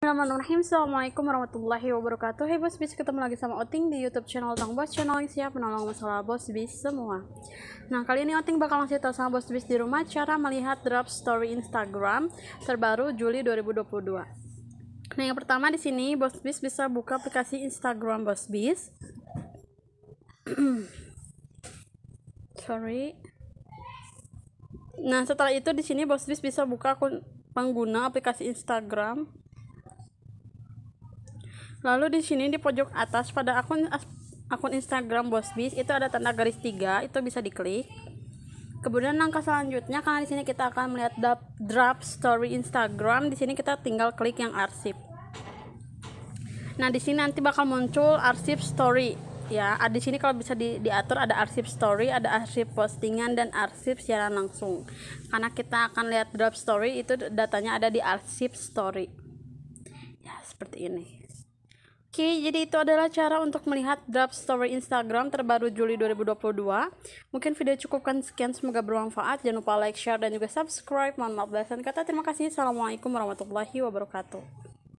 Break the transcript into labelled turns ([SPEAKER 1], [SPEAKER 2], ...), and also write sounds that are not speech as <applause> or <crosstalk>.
[SPEAKER 1] Bismillahirrahmanirrahim Assalamualaikum warahmatullahi wabarakatuh Hey Bos Bis, ketemu lagi sama Oting di Youtube channel Tang Bos Channel yang siap menolong masalah Bos Bis semua Nah kali ini Oting bakal ngasih tau sama Bos Bis di rumah Cara melihat drop story Instagram terbaru Juli 2022 Nah yang pertama di sini Bos Bis bisa buka aplikasi Instagram Bos Bis <clears throat> Sorry Nah setelah itu di sini Bos Bis bisa buka akun pengguna aplikasi Instagram Lalu di sini di pojok atas pada akun akun Instagram Bosbis itu ada tanda garis tiga itu bisa diklik. Kemudian langkah selanjutnya karena di sini kita akan melihat drop story Instagram, di sini kita tinggal klik yang arsip. Nah, di sini nanti bakal muncul arsip story ya. Ah, di sini kalau bisa di, diatur ada arsip story, ada arsip postingan dan arsip siaran langsung. Karena kita akan lihat drop story itu datanya ada di arsip story. Ya, seperti ini. Oke, jadi itu adalah cara untuk melihat draft story Instagram terbaru Juli 2022. Mungkin video cukupkan sekian, semoga bermanfaat. Jangan lupa like, share, dan juga subscribe. Mohon maaf dan kata. Terima kasih. Assalamualaikum warahmatullahi wabarakatuh.